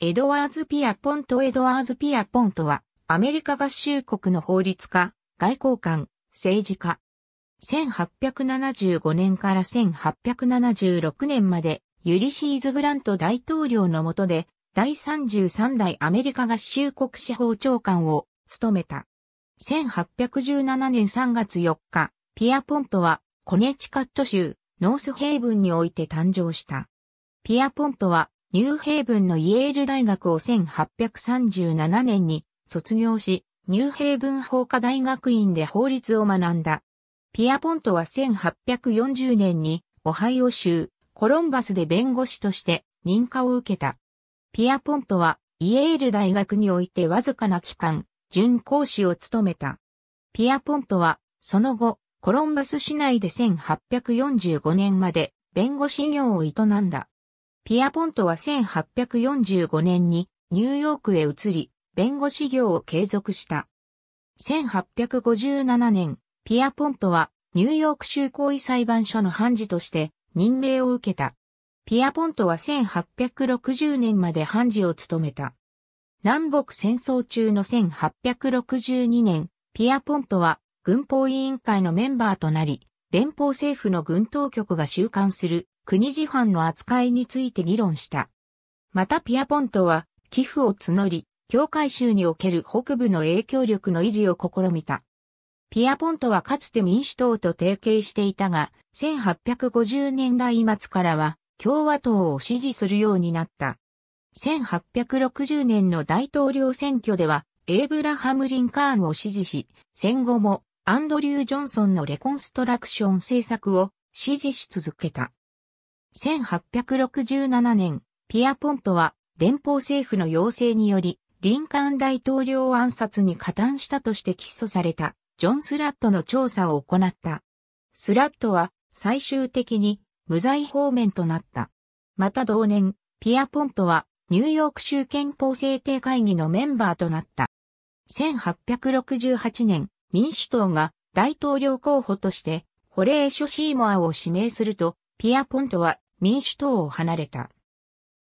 エドワーズ・ピアポント・エドワーズ・ピアポントは、アメリカ合衆国の法律家、外交官、政治家。1875年から1876年まで、ユリシーズ・グラント大統領の下で、第33代アメリカ合衆国司法長官を務めた。1817年3月4日、ピアポントはコネチカット州ノースヘイブンにおいて誕生した。ピアポントはニューヘイブンのイエール大学を1837年に卒業し、ニューヘイブン法科大学院で法律を学んだ。ピアポントは1840年にオハイオ州コロンバスで弁護士として認可を受けた。ピアポントはイエール大学においてわずかな期間、準講師を務めた。ピアポントはその後、コロンバス市内で1845年まで弁護士業を営んだ。ピアポントは1845年にニューヨークへ移り、弁護士業を継続した。1857年、ピアポントはニューヨーク州行為裁判所の判事として任命を受けた。ピアポントは1860年まで判事を務めた。南北戦争中の1862年、ピアポントは軍法委員会のメンバーとなり、連邦政府の軍当局が収監する国事犯の扱いについて議論した。またピアポントは、寄付を募り、教会州における北部の影響力の維持を試みた。ピアポントはかつて民主党と提携していたが、1850年代末からは共和党を支持するようになった。1860年の大統領選挙では、エイブラハム・リンカーンを支持し、戦後もアンドリュー・ジョンソンのレコンストラクション政策を支持し続けた。1867年、ピアポントは連邦政府の要請により、リンカーン大統領暗殺に加担したとして起訴された、ジョン・スラットの調査を行った。スラットは最終的に無罪方面となった。また同年、ピアポントはニューヨーク州憲法制定会議のメンバーとなった。1868年、民主党が大統領候補として、ホレーショ・シーモアを指名すると、ピアポントは民主党を離れた。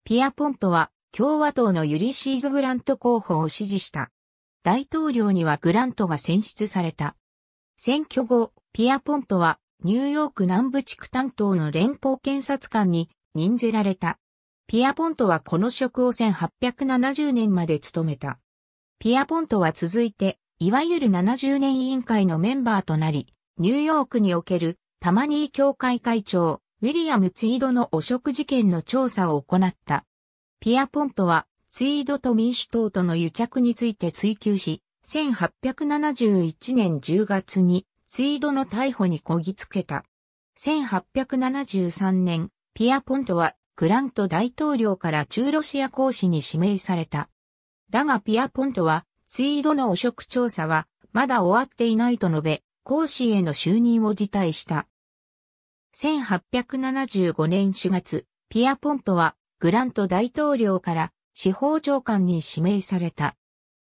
ピアポントは共和党のユリシーズ・グラント候補を支持した。大統領にはグラントが選出された。選挙後、ピアポントはニューヨーク南部地区担当の連邦検察官に任ぜられた。ピアポントはこの職を1870年まで務めた。ピアポントは続いて、いわゆる70年委員会のメンバーとなり、ニューヨークにおけるタマニー協会会長、ウィリアム・ツイードの汚職事件の調査を行った。ピアポントは、ツイードと民主党との癒着について追及し、1871年10月にツイードの逮捕にこぎつけた。1873年、ピアポントはグラント大統領から中ロシア公使に指名された。だがピアポントは、ツイードの汚職調査はまだ終わっていないと述べ、公使への就任を辞退した。1875年4月、ピアポントはグラント大統領から司法長官に指名された。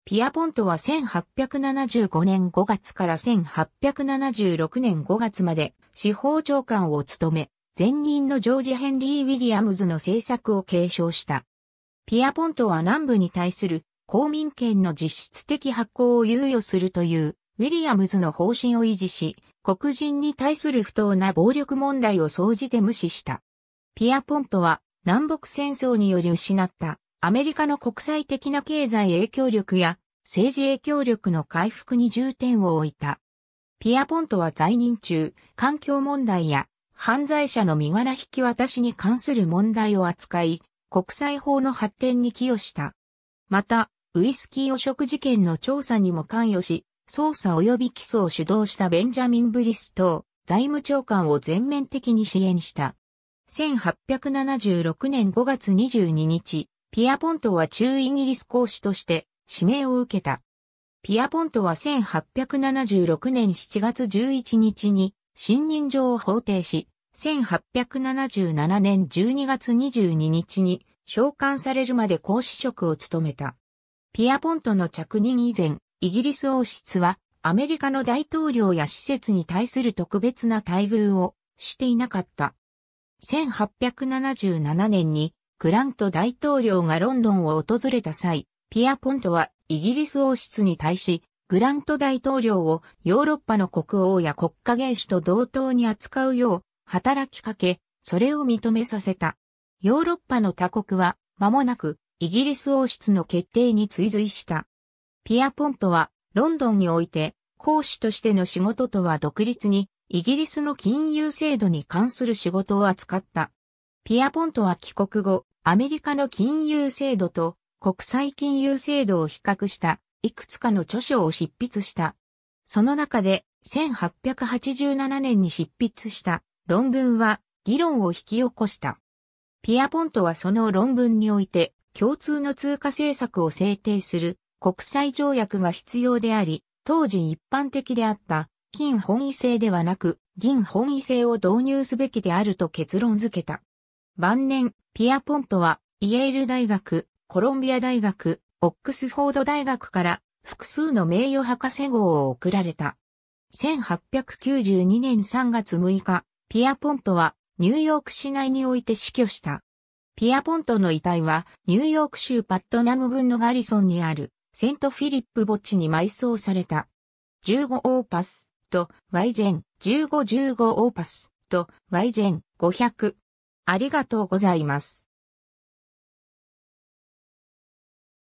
ピアポントは1875年5月から1876年5月まで司法長官を務め、前任のジョージ・ヘンリー・ウィリアムズの政策を継承した。ピアポントは南部に対する公民権の実質的発行を猶予するというウィリアムズの方針を維持し、黒人に対する不当な暴力問題を総じて無視した。ピアポントは南北戦争により失ったアメリカの国際的な経済影響力や政治影響力の回復に重点を置いた。ピアポントは在任中、環境問題や犯罪者の身柄引き渡しに関する問題を扱い、国際法の発展に寄与した。また、ウイスキー汚職事件の調査にも関与し、捜査及び起訴を主導したベンジャミン・ブリス等財務長官を全面的に支援した。1876年5月22日、ピアポントは中イギリス公使として指名を受けた。ピアポントは1876年7月11日に信任状を法定し、1877年12月22日に召喚されるまで公使職を務めた。ピアポントの着任以前、イギリス王室はアメリカの大統領や施設に対する特別な待遇をしていなかった。1877年にグラント大統領がロンドンを訪れた際、ピアポントはイギリス王室に対し、グラント大統領をヨーロッパの国王や国家元首と同等に扱うよう働きかけ、それを認めさせた。ヨーロッパの他国は間もなくイギリス王室の決定に追随した。ピアポントは、ロンドンにおいて、講師としての仕事とは独立に、イギリスの金融制度に関する仕事を扱った。ピアポントは帰国後、アメリカの金融制度と国際金融制度を比較した、いくつかの著書を執筆した。その中で、1887年に執筆した論文は、議論を引き起こした。ピアポントはその論文において、共通の通貨政策を制定する国際条約が必要であり、当時一般的であった金本位制ではなく銀本位制を導入すべきであると結論付けた。晩年、ピアポントはイェール大学、コロンビア大学、オックスフォード大学から複数の名誉博士号を贈られた。1892年3月6日、ピアポントはニューヨーク市内において死去した。ピアポントの遺体はニューヨーク州パットナム郡のガリソンにあるセントフィリップ墓地に埋葬された。15オーパスと Y ジェン1515オーパスと Y ジェン500。ありがとうございます。